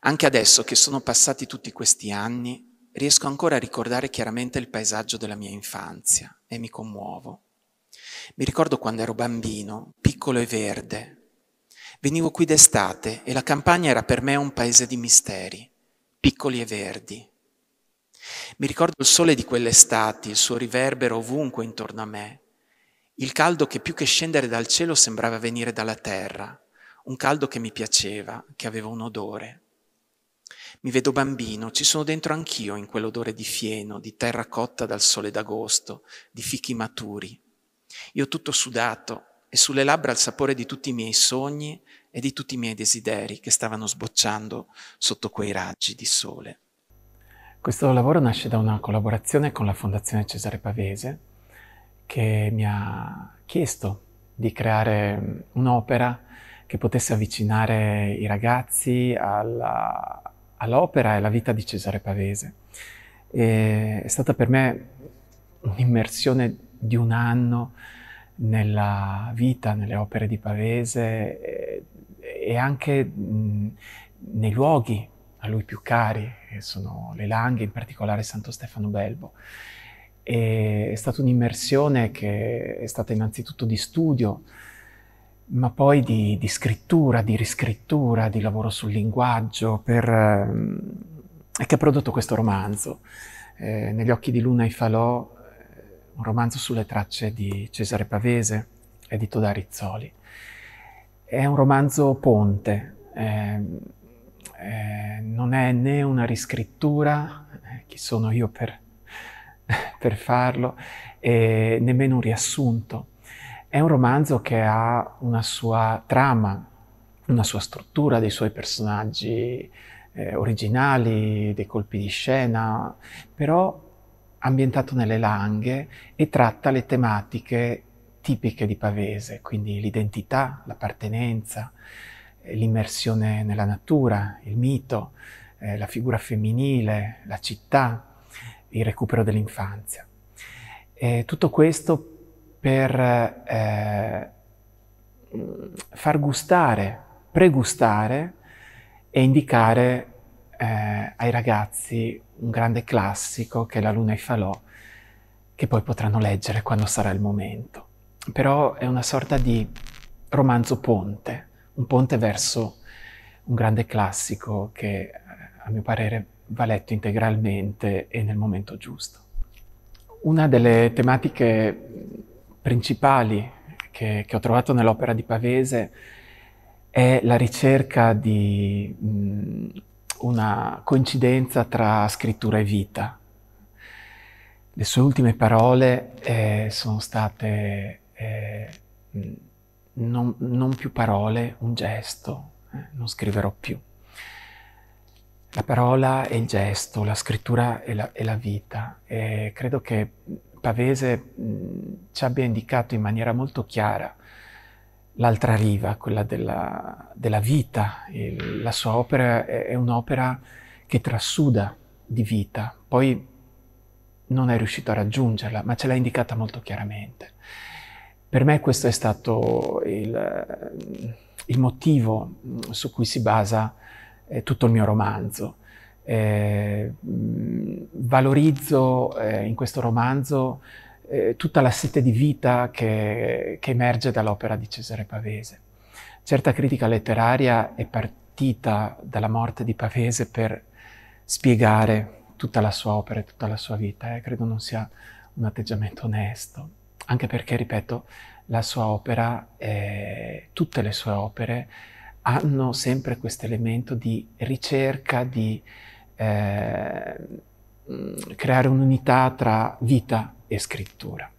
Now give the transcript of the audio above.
Anche adesso che sono passati tutti questi anni, riesco ancora a ricordare chiaramente il paesaggio della mia infanzia e mi commuovo. Mi ricordo quando ero bambino, piccolo e verde. Venivo qui d'estate e la campagna era per me un paese di misteri, piccoli e verdi. Mi ricordo il sole di quell'estate, il suo riverbero ovunque intorno a me, il caldo che più che scendere dal cielo sembrava venire dalla terra, un caldo che mi piaceva, che aveva un odore mi vedo bambino, ci sono dentro anch'io in quell'odore di fieno, di terra cotta dal sole d'agosto, di fichi maturi. Io tutto sudato e sulle labbra il sapore di tutti i miei sogni e di tutti i miei desideri che stavano sbocciando sotto quei raggi di sole. Questo lavoro nasce da una collaborazione con la Fondazione Cesare Pavese che mi ha chiesto di creare un'opera che potesse avvicinare i ragazzi alla, all'opera è la vita di Cesare Pavese. E è stata per me un'immersione di un anno nella vita, nelle opere di Pavese e, anche nei luoghi a lui più cari, che sono le Langhe, in particolare Santo Stefano Belbo. E è stata un'immersione che è stata innanzitutto di studio, ma poi di, di, scrittura, di riscrittura, di lavoro sul linguaggio, per, eh, che ha prodotto questo romanzo. Eh, negli occhi di Luna e Falò, eh, un romanzo sulle tracce di Cesare Pavese, edito da Rizzoli. È un romanzo ponte, ehm, eh, non è né una riscrittura, eh, chi sono io per, per farlo, nemmeno un riassunto è un romanzo che ha una sua trama, una sua struttura, dei suoi personaggi eh, originali, dei colpi di scena, però ambientato nelle Langhe e tratta le tematiche tipiche di Pavese, quindi l'identità, l'appartenenza, eh, l'immersione nella natura, il mito, eh, la figura femminile, la città, il recupero dell'infanzia. tutto questo per eh, far gustare, pregustare e indicare eh, ai ragazzi un grande classico che è La Luna e Falò, che poi potranno leggere quando sarà il momento. Però è una sorta di romanzo ponte, un ponte verso un grande classico che eh, a mio parere va letto integralmente e nel momento giusto. Una delle tematiche principali che, che ho trovato nell'opera di Pavese è la ricerca di mh, una coincidenza tra scrittura e vita. Le sue ultime parole eh, sono state eh, non, non, più parole, un gesto, eh, non scriverò più. La parola e il gesto, la scrittura e la, la vita. E credo che Pavese mh, ci abbia indicato in maniera molto chiara l'altra riva, quella della, della vita. Il, la sua opera è, è un'opera che trasuda di vita. Poi non è riuscito a raggiungerla, ma ce l'ha indicata molto chiaramente. Per me questo è stato il, il motivo su cui si basa eh, tutto il mio romanzo eh, mm, valorizzo eh, in questo romanzo eh, tutta la sete di vita che, che emerge dall'opera di Cesare Pavese. Certa critica letteraria è partita dalla morte di Pavese per spiegare tutta la sua opera e tutta la sua vita e eh. credo non sia un atteggiamento onesto, anche perché, ripeto, la sua opera, eh, tutte le sue opere, hanno sempre questo elemento di ricerca, di eh, mm, creare un'unità tra vita e scrittura.